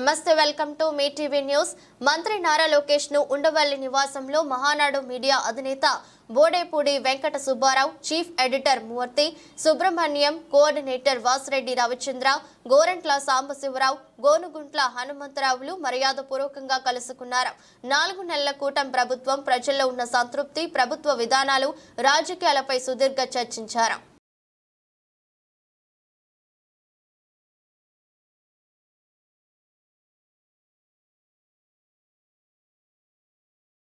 నమస్తే welcome to మీ TV news మంత్రి నారా లోకేష్ ను ఉండవల్లి నివాసంలో మహానాడు మీడియా అధినేత Bodepudi Venkata Subbarao chief editor Murthy Subrahmanyam coordinator Vasireddy Ravichandra Gorantla Sambasivarao Gonuguntla హనుమంతరావులు మర్యాదపూర్వకంగా కలుసుకున్నారు నాలుగు నెలల కూటం ప్రభుత్వం ప్రజల్లో ఉన్న సంతృప్తి ప్రభుత్వ విధానాలు రాజకీయాలపై సుదీర్ఘ చర్చించారు